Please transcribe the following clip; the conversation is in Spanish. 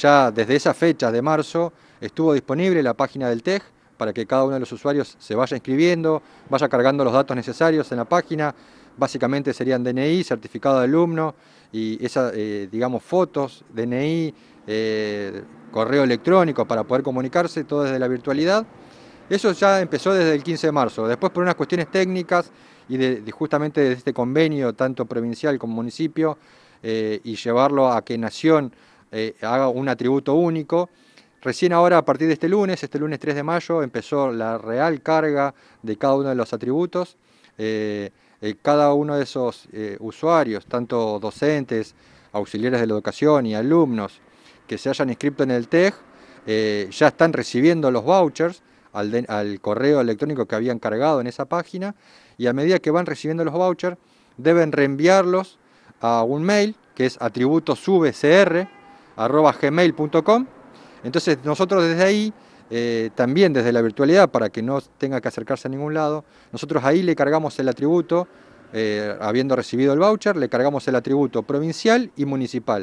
ya desde esa fecha de marzo estuvo disponible la página del TEG para que cada uno de los usuarios se vaya inscribiendo, vaya cargando los datos necesarios en la página. Básicamente serían DNI, certificado de alumno y esas, eh, digamos, fotos, DNI, eh, correo electrónico para poder comunicarse, todo desde la virtualidad. Eso ya empezó desde el 15 de marzo. Después, por unas cuestiones técnicas y justamente desde este convenio, tanto provincial como municipio, eh, y llevarlo a que Nación eh, haga un atributo único. Recién ahora, a partir de este lunes, este lunes 3 de mayo, empezó la real carga de cada uno de los atributos. Eh, eh, cada uno de esos usuarios, tanto docentes, auxiliares de la educación y alumnos que se hayan inscrito en el TEG, ya están recibiendo los vouchers al, correo electrónico que habían cargado en esa página y a medida que van recibiendo los vouchers deben reenviarlos a un mail que es atributos arroba gmail.com. Entonces nosotros desde ahí, eh, también desde la virtualidad, para que no tenga que acercarse a ningún lado, nosotros ahí le cargamos el atributo, eh, habiendo recibido el voucher, le cargamos el atributo provincial y municipal.